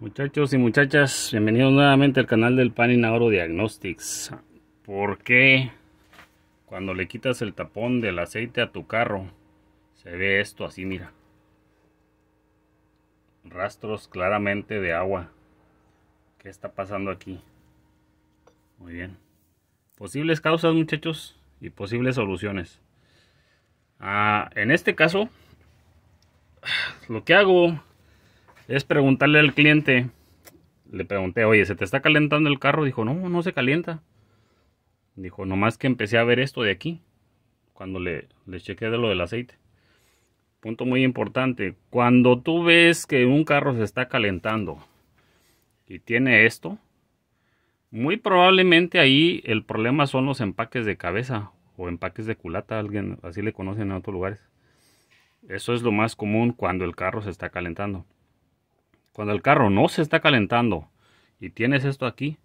Muchachos y muchachas, bienvenidos nuevamente al canal del Pan Oro Diagnostics. ¿Por qué cuando le quitas el tapón del aceite a tu carro se ve esto así, mira? Rastros claramente de agua. ¿Qué está pasando aquí? Muy bien. Posibles causas, muchachos, y posibles soluciones. Ah, en este caso, lo que hago es preguntarle al cliente. Le pregunté, oye, ¿se te está calentando el carro? Dijo, no, no se calienta. Dijo, nomás que empecé a ver esto de aquí. Cuando le, le de lo del aceite. Punto muy importante. Cuando tú ves que un carro se está calentando y tiene esto, muy probablemente ahí el problema son los empaques de cabeza o empaques de culata, alguien así le conocen en otros lugares. Eso es lo más común cuando el carro se está calentando cuando el carro no se está calentando y tienes esto aquí,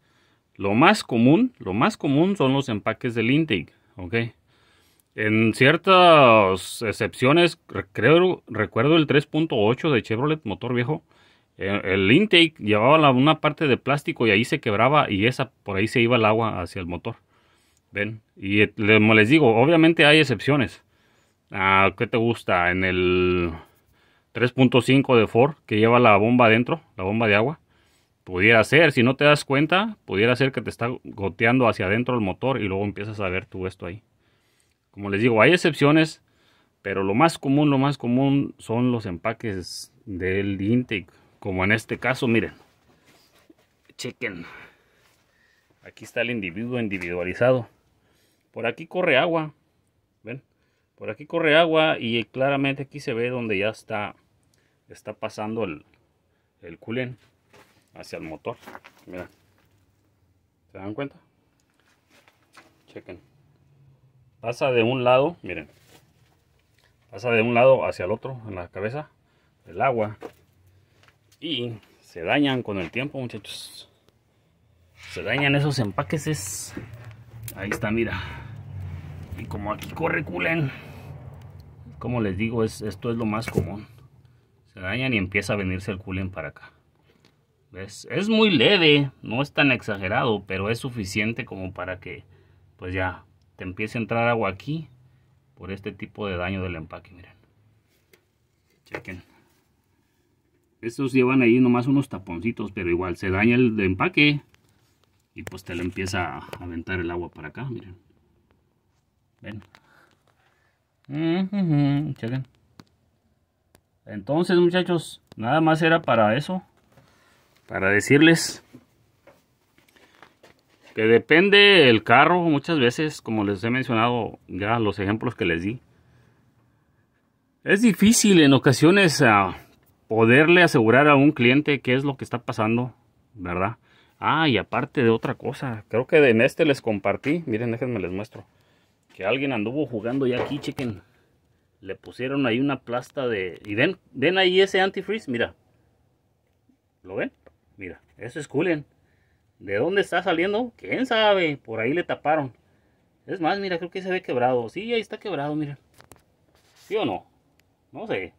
lo más común, lo más común son los empaques del intake, ¿ok? En ciertas excepciones, creo, recuerdo el 3.8 de Chevrolet motor viejo, eh, el intake llevaba una parte de plástico y ahí se quebraba y esa por ahí se iba el agua hacia el motor. ¿Ven? Y eh, como les digo, obviamente hay excepciones. Ah, ¿Qué te gusta? En el 3.5 de Ford que lleva la bomba adentro, la bomba de agua. Pudiera ser, si no te das cuenta, pudiera ser que te está goteando hacia adentro el motor y luego empiezas a ver tú esto ahí. Como les digo, hay excepciones, pero lo más común, lo más común son los empaques del intake. Como en este caso, miren. Chequen. Aquí está el individuo individualizado. Por aquí corre agua. ¿Ven? Por aquí corre agua y claramente aquí se ve donde ya está está pasando el, el hacia el motor. Miren. ¿Se dan cuenta? Chequen. Pasa de un lado, miren. Pasa de un lado hacia el otro en la cabeza el agua. Y se dañan con el tiempo, muchachos. Se dañan esos empaques. Es... Ahí está, mira. Y como aquí corre culen. Como les digo, es, esto es lo más común se dañan y empieza a venirse el culen para acá. ¿Ves? Es muy leve, no es tan exagerado, pero es suficiente como para que pues ya te empiece a entrar agua aquí por este tipo de daño del empaque, miren. Chequen. Estos llevan ahí nomás unos taponcitos, pero igual se daña el de empaque y pues te le empieza a aventar el agua para acá, miren. Ven. Mm, chequen. Entonces, muchachos, nada más era para eso. Para decirles que depende el carro muchas veces, como les he mencionado ya los ejemplos que les di. Es difícil en ocasiones ah, poderle asegurar a un cliente qué es lo que está pasando, ¿verdad? Ah, y aparte de otra cosa, creo que en este les compartí, miren, déjenme les muestro, que alguien anduvo jugando ya aquí, chequen le pusieron ahí una plasta de... Y ven, ven ahí ese antifreeze, mira. ¿Lo ven? Mira, eso es coolen. ¿De dónde está saliendo? ¿Quién sabe? Por ahí le taparon. Es más, mira, creo que se ve quebrado. Sí, ahí está quebrado, mira. ¿Sí o no? No sé.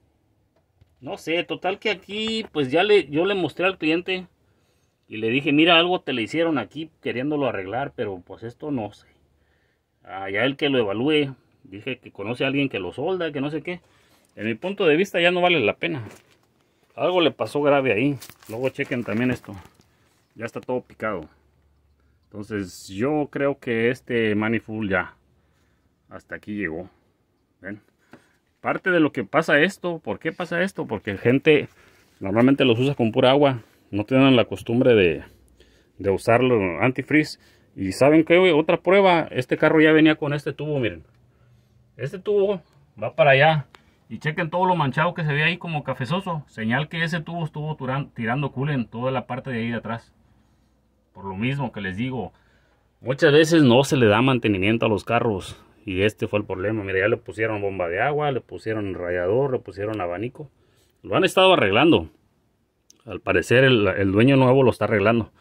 No sé, total que aquí, pues ya le, yo le mostré al cliente y le dije, mira, algo te le hicieron aquí queriéndolo arreglar, pero pues esto no sé. Allá ah, el que lo evalúe, Dije que conoce a alguien que lo solda, que no sé qué. En mi punto de vista ya no vale la pena. Algo le pasó grave ahí. Luego chequen también esto. Ya está todo picado. Entonces yo creo que este manifold ya hasta aquí llegó. Parte de lo que pasa esto, ¿por qué pasa esto? Porque gente normalmente los usa con pura agua. No tienen la costumbre de, de usarlo antifreeze. Y saben que otra prueba, este carro ya venía con este tubo, miren. Este tubo va para allá. Y chequen todo lo manchado que se ve ahí como cafezoso. Señal que ese tubo estuvo tirando en toda la parte de ahí de atrás. Por lo mismo que les digo. Muchas veces no se le da mantenimiento a los carros. Y este fue el problema. Mira, ya le pusieron bomba de agua, le pusieron radiador, le pusieron abanico. Lo han estado arreglando. Al parecer el, dueño nuevo lo está arreglando.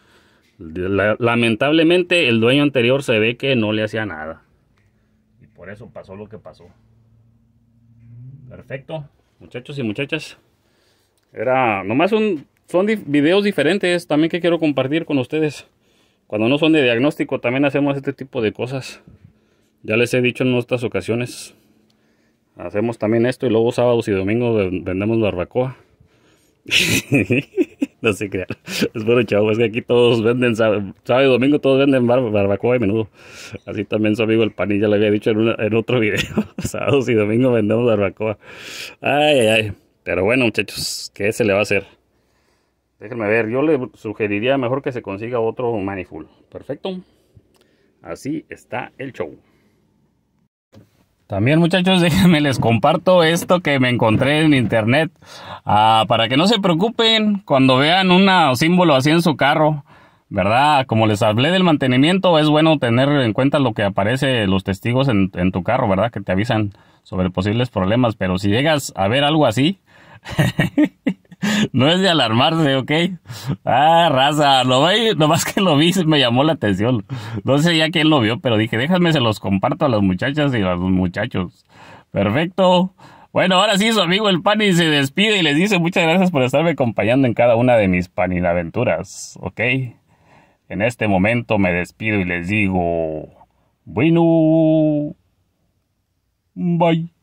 Lamentablemente el dueño anterior se ve que no le hacía nada. Por eso pasó lo que pasó. Perfecto. Muchachos y muchachas. Era nomás un... Son videos diferentes también que quiero compartir con ustedes. Cuando no son de diagnóstico también hacemos este tipo de cosas. Ya les he dicho en otras ocasiones. Hacemos también esto y luego sábados y domingos vendemos barbacoa. no sé crean. Es bueno, chavo. Es que aquí todos venden, sábado y domingo todos venden barbacoa y menudo. Así también su amigo el Panilla le había dicho en, otro video. Sábados y domingo vendemos barbacoa. Ay, ay, ay. Pero bueno, muchachos, ¿qué se le va a hacer? Déjenme ver, yo le sugeriría mejor que se consiga otro manifold. Perfecto. Así está el show. También muchachos, déjenme les comparto esto que me encontré en internet ah, para que no se preocupen cuando vean un símbolo así en su carro, ¿verdad? Como les hablé del mantenimiento, es bueno tener en cuenta lo que aparece los testigos en, en tu carro, ¿verdad? Que te avisan sobre posibles problemas, pero si llegas a ver algo así, no es de alarmarse, ¿ok? Ah, raza, lo vi, nomás que lo vi, me llamó la atención. No sé ya quién lo vio, pero dije, déjame, se los comparto a las muchachas y a los muchachos. Perfecto. Bueno, ahora sí, su amigo el Pani se despide y les dice muchas gracias por estarme acompañando en cada una de mis Paninaventuras, ¿ok? En este momento me despido y les digo, bueno, bye.